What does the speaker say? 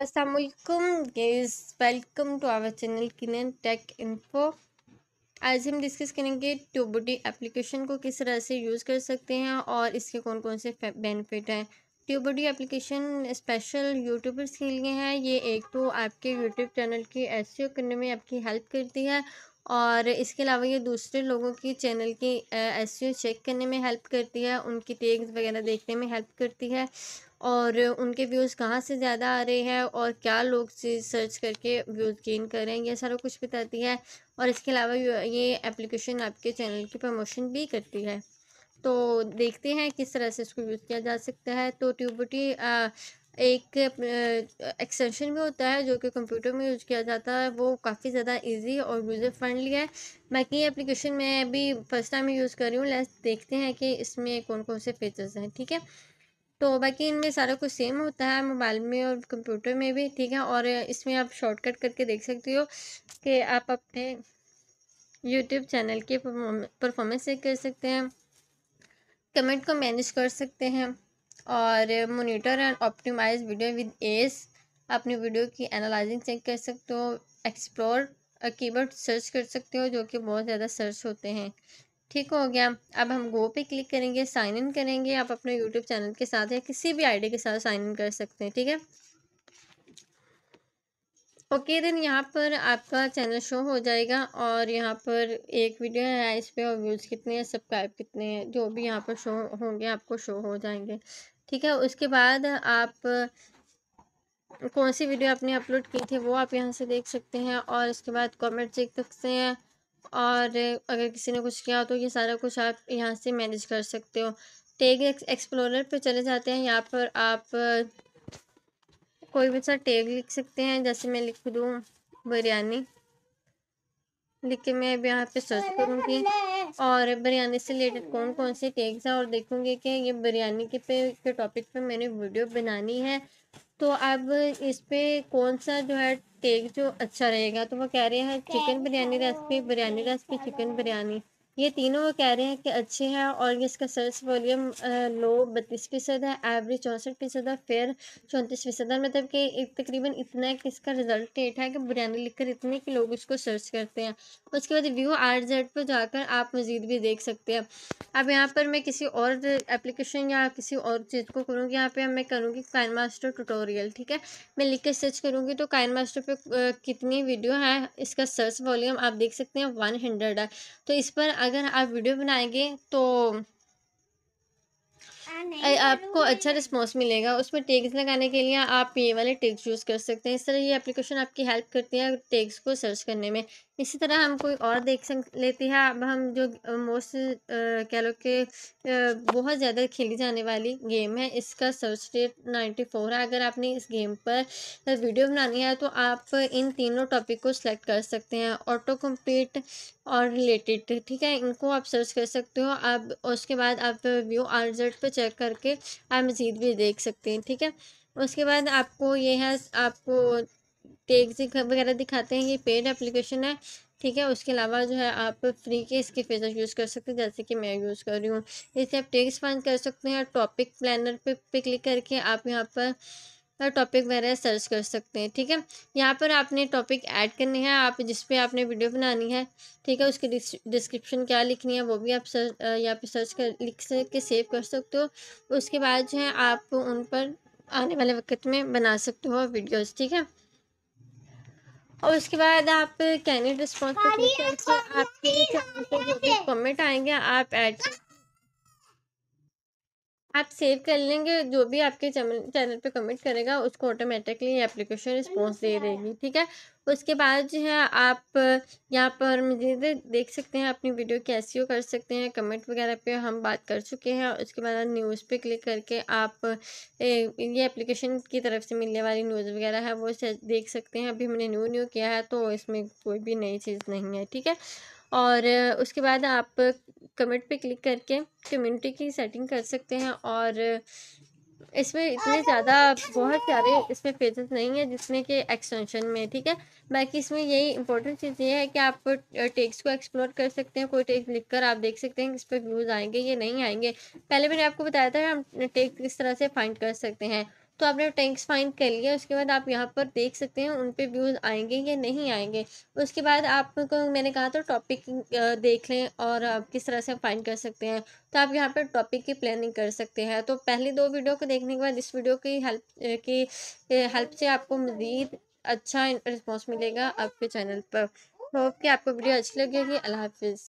असलकुम गेज welcome to our channel किन टेक इन्फो आज हम डिस्कस करेंगे ट्यूबोडी एप्लीकेशन को किस तरह से यूज़ कर सकते हैं और इसके कौन कौन से बेनिफिट हैं ट्यूबोडी एप्लीकेशन स्पेशल यूट्यूबर्स के लिए है ये एक तो आपके यूट्यूब चैनल की एस करने में आपकी हेल्प करती है और इसके अलावा ये दूसरे लोगों की चैनल की एस चेक e करने में हेल्प करती है उनकी टेक्स वगैरह देखने में हेल्प करती है और उनके व्यूज़ कहाँ से ज़्यादा आ रहे हैं और क्या लोग सर्च करके व्यूज़ गेन कर रहे हैं ये सारा कुछ बताती है और इसके अलावा ये एप्लीकेशन आपके चैनल की प्रमोशन भी करती है तो देखते हैं किस तरह से इसको यूज़ किया जा सकता है तो ट्यूबी एक एक्सटेंशन भी होता है जो कि कंप्यूटर में यूज किया जाता है वो काफ़ी ज़्यादा इजी और यूज़र फ्रेंडली है बाकी एप्लीकेशन मैं अभी फर्स्ट टाइम यूज़ कर रही हूँ लेस देखते हैं कि इसमें कौन कौन से फीचर्स हैं ठीक है तो बाकी इनमें सारा कुछ सेम होता है मोबाइल में और कंप्यूटर में भी ठीक है और इसमें आप शॉर्टकट करके देख सकती हो कि आप अपने यूट्यूब चैनल के परफॉर्मेंस चेक कर सकते हैं कमेंट को मैनेज कर सकते हैं और monitor and optimise video with एस अपनी वीडियो की एनालाइजिंग चेक कर सकते हो एक्सप्लोर कीवर्ड सर्च कर सकते हो जो कि बहुत ज़्यादा सर्च होते हैं ठीक हो गया अब हम गो पे क्लिक करेंगे साइन इन करेंगे आप अपने यूट्यूब चैनल के साथ या किसी भी आईडी के साथ साइन इन कर सकते हैं ठीक है ओके देन यहाँ पर आपका चैनल शो हो जाएगा और यहाँ पर एक वीडियो है इस पर व्यूज़ कितने हैं सब्सक्राइब कितने हैं जो भी यहाँ पर शो होंगे आपको शो हो जाएंगे ठीक है उसके बाद आप कौन सी वीडियो आपने अपलोड की थी वो आप यहाँ से देख सकते हैं और उसके बाद कमेंट चेक सकते हैं और अगर किसी ने कुछ किया हो तो ये सारा कुछ आप यहाँ से मैनेज कर सकते हो टेग एक्सप्लोरर पे चले जाते हैं यहाँ पर आप कोई भी सा टेग लिख सकते हैं जैसे मैं लिख दूँ बिरयानी लिख के मैं अब यहाँ पर सर्च करूँगी और बिरयानी से रिलेटेड कौन कौन से टेक्स हैं और देखूँगी कि ये बिरयानी के पे के टॉपिक पे मैंने वीडियो बनानी है तो अब इस पर कौन सा जो है टेक जो अच्छा रहेगा तो वो कह रहे हैं chicken biryani recipe biryani recipe chicken biryani ये तीनों वो कह रहे हैं कि अच्छे हैं और ये इसका सेल्स वॉल्यूम लो बत्तीस फ़ीसद है एवरेज चौंसठ फ़ीसद है फेयर चौंतीस फ़ीसद है मतलब कि एक तकरीबन इतना कि इसका रिजल्ट रेट है कि लिख लिखकर इतने कि लोग इसको सर्च करते हैं उसके बाद व्यू आर जेड पर जाकर आप मज़ीद भी देख सकते हैं अब यहाँ पर मैं किसी और एप्लीकेशन या किसी और चीज़ को करूँगी यहाँ पर मैं करूँगी काइन मास्टर टूटोरियल ठीक है मैं लिख कर सर्च करूँगी तो काइन मास्टर पर कितनी वीडियो है इसका सर्च वॉल्यूम आप देख सकते हैं वन हंड्रेड है तो इस पर अगर आप वीडियो बनाएंगे तो आपको अच्छा रिस्पॉन्स मिलेगा उसमें टेग्स लगाने के लिए आप ये वाले टैग्स यूज़ कर सकते हैं इस तरह ये एप्लीकेशन आपकी हेल्प करती है टेग्स को सर्च करने में इसी तरह हम कोई और देख सक लेते हैं अब हम जो मोस्ट कह लो कि बहुत ज़्यादा खेली जाने वाली गेम है इसका सर्च रेट नाइन्टी फोर है अगर आपने इस गेम पर वीडियो बनानी है तो आप इन तीनों टॉपिक को सिलेक्ट कर सकते हैं ऑटो कम्प्लीट और रिलेटेड ठीक है इनको आप सर्च कर सकते हो आप उसके बाद आप व्यू आर्जर्ट पर चेक करके आप मज़ीद भी देख सकते हैं ठीक है उसके बाद आपको ये है आपको टेक्स वगैरह दिखाते हैं ये पेड एप्लीकेशन है ठीक है उसके अलावा जो है आप फ्री के इसके फीचर यूज़ कर सकते हैं जैसे कि मैं यूज़ कर रही हूँ इसे आप टेक्स फाइन कर सकते हैं टॉपिक प्लानर पे पे क्लिक करके आप यहाँ पर का टॉपिक वगैरह सर्च कर सकते हैं ठीक है यहाँ पर आपने टॉपिक ऐड करनी है आप जिस पे आपने वीडियो बनानी है ठीक है उसकी डिस्क्रिप्शन क्या लिखनी है वो भी आप सर्च यहाँ पे सर्च कर लिख के सेव कर सकते हो उसके बाद जो है आप उन पर आने वाले वक्त में बना सकते हो वीडियोज़ ठीक है और उसके बाद आप कैनेट रिस्पॉन्स आपके कमेंट आएंगे आप ऐड आप सेव कर लेंगे जो भी आपके चैनल पे कमेंट करेगा उसको ऑटोमेटिकली ये एप्लीकेशन रिस्पॉन्स दे देगी ठीक है उसके बाद जो है आप यहाँ पर मुझे देख सकते हैं अपनी वीडियो कैसी हो कर सकते हैं कमेंट वगैरह पे हम बात कर चुके हैं उसके बाद न्यूज़ पे क्लिक करके आप ये एप्लीकेशन की तरफ से मिलने वाली न्यूज़ वगैरह है वो देख सकते हैं अभी हमने न्यू न्यू किया है तो इसमें कोई भी नई चीज़ नहीं है ठीक है और उसके बाद आप कमेंट पे क्लिक करके कम्युनिटी की सेटिंग कर सकते हैं और इसमें इतने ज़्यादा बहुत सारे इसमें पेजेस नहीं है जितने कि एक्सटेंशन में ठीक है बाकी इसमें यही इंपॉर्टेंट चीज़ ये है कि आप टेक्स्ट को एक्सप्लोर कर सकते हैं कोई टेक्स्ट लिखकर आप देख सकते हैं इस पर व्यूज़ आएंगे या नहीं आएंगे पहले मैंने आपको बताया था हम टेक्स्ट किस तरह से फाइंड कर सकते हैं तो आपने टैंक्स फाइंड कर लिया उसके बाद आप यहाँ पर देख सकते हैं उन पर व्यूज़ आएंगे या नहीं आएंगे उसके बाद आपको मैंने कहा तो टॉपिक देख लें और आप किस तरह से फाइंड कर सकते हैं तो आप यहाँ पर टॉपिक की प्लानिंग कर सकते हैं तो पहली दो वीडियो को देखने के बाद इस वीडियो की हेल्प की हेल्प से आपको मज़ीद अच्छा रिस्पॉन्स मिलेगा आपके चैनल पर होप कि आपको वीडियो अच्छी लगेगी अल्लाह हाफिज़